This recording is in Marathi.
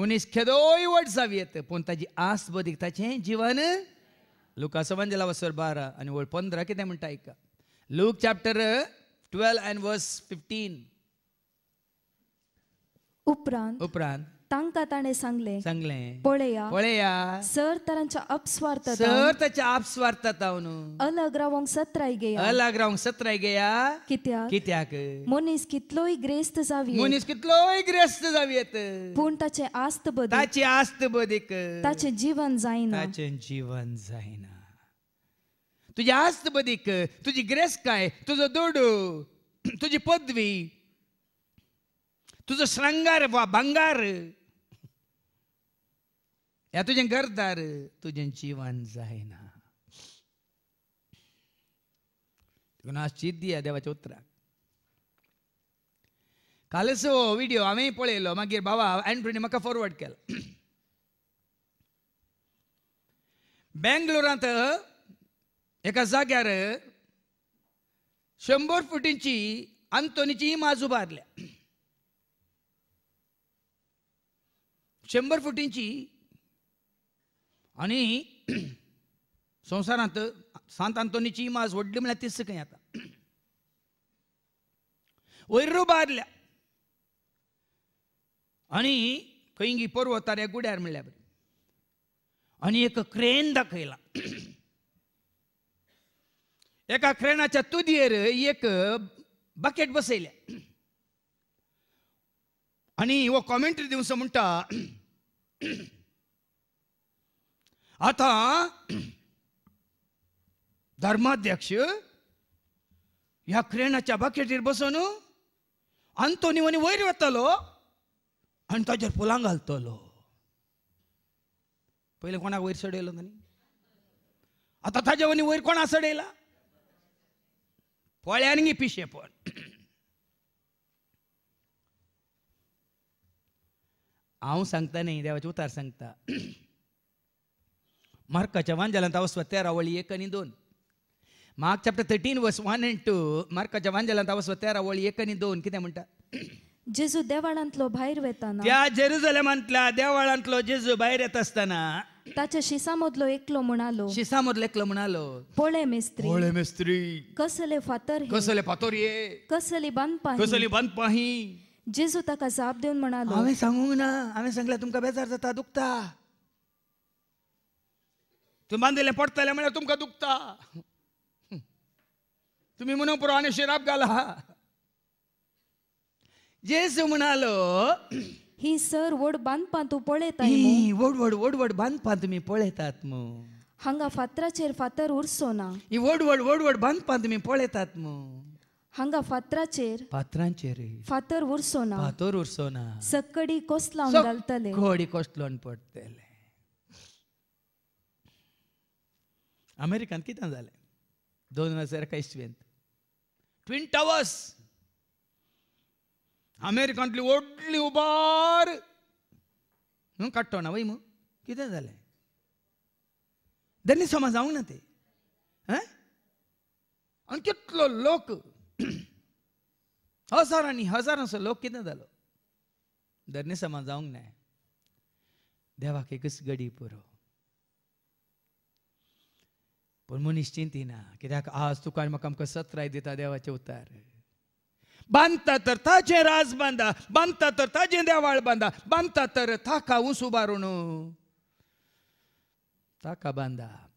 मनीस खेदोय वट जावयेत पूण ताजी आस बो ताचें जिवन लुका बांद दिला वसर बारा आनी वळ पंदरा कितें म्हणटा आयका Luke chapter twelve and verse fifteen उपरांत उपरांत तांका ताणें सांगले सांगले पळया पळया सर तरांच्या अपस्वार्थ सर ताच्या अपस्वार्थ अलग रावंक सत्राय गे अलग रावंक सत्राय गे कित्याक कित्याक मनीस कितलोय ग्रेस्त जावी मनीस कितलोय ग्रेस्त येत पूण ताचे आस्त ताचे आस्त बदीक ताचे जीवन जायना ताचे जीवन जायना तुझी आस्त बदीक तुझी काय तुझो दोडू तुझी पदवी तुझं श्रंगार वा भंगार या तुझे गर्दार, तुझे जीवन जायना तुका आज चीत दिया देवाच्या उतराक कालचो व्हिडिओ हांवें पळयलो मागीर बाबा एंट्रोनी म्हाका फॉरवर्ड केला बेंगलोरांत एका जाग्यार शंबर फुटींची अंतोनीची इमाज उबारल्या शंबर फुटींची आणि संसारांत सांत अंतोनीची इमाज व्हडली ती तीच आता वयरू बारल्या आणि खंयी पर्वतारे गुड्यार म्हणल्या बरी आणि एक क्रेन दाखयला एका क्रेनाच्या तुदयेर एक बकेट बसयल्या आणि हो कॉमेंट्री दिवस म्हणटा आता धर्माध्यक्ष ह्या क्रेनाच्या बाकेटीर बसून आंतोनी वनी वयर वतलो आणि ताजेर फुलां घालतलो पहिले कोणाक वयर सडयलो न्ही आता ताजे वनी वयर कोणा सडयला पोळ्यांनी पिशे पण हांव सांगता न्ही देवाचे उतार सांगता మార్క జవాంజలం తవస్వత్యార ಅವಳಿ ಏಕನಿ दोन Mark chapter thirteen verse one and two मार्काच्या वांजल्यान तावस त्या रावळी एकनी दोन कितें म्हणटा जेजू देवाळांतलो भायर वेताना त्या जेरुजलेमांतल्या देवाळांतलो जेजू भायर येत आसतना ताच्या शिसा मदलो एकलो म्हणालो शिसा मदलो एकलो म्हणालो पोळे मिस्त्री पोळे मिस्त्री कसले फातर कसले फातर ये कसली बांदपाही कसली बांदपाही जेजू ताका जाप देवन म्हणालो हांवें सांगूंक ना हांवें सांगलें तुमकां बेजार जाता दुखता तुम्ही बांदिल्ले पडतले म्हळ्यार तुमकां दुखता तुम्ही म्हणून पुराणे शिराप घाला जेसू म्हणालो ही सर वड बांदपा तू पळयता ही वड वड वड वड बांदपा तुम्ही पळयतात मग हांगा फातराचेर फातर उरसो ना ही वड वड वड वड बांदपा तुम्ही पळयतात मग हांगा फातराचेर फातरांचेर फातर उरसो ना फातर उरसो ना सकडी कोसलावन घालतले घोडी कोसलोन पडतले अमेरिकन कितें जालें दोन हजार एका ट्विन टवर्स अमेरिकांतली व्हडली उबार काडटो ना वय किती कितें जालें धनी समाज जावंक ना ते हं आनी कितलो लोक हजारांनी हजारांचो लोक कितें जालो धरणे समाज जावंक ना देवाक एकच गडी पुरो पूण मनीस ना, कित्याक आज तुका म्हाका आमकां सत्राय दिता देवाचे उतार बांदता तर राज बांदा बांदता तर ताजें देवाळ बांदा बांदता तर ताका उंस उबारून ताका बांदा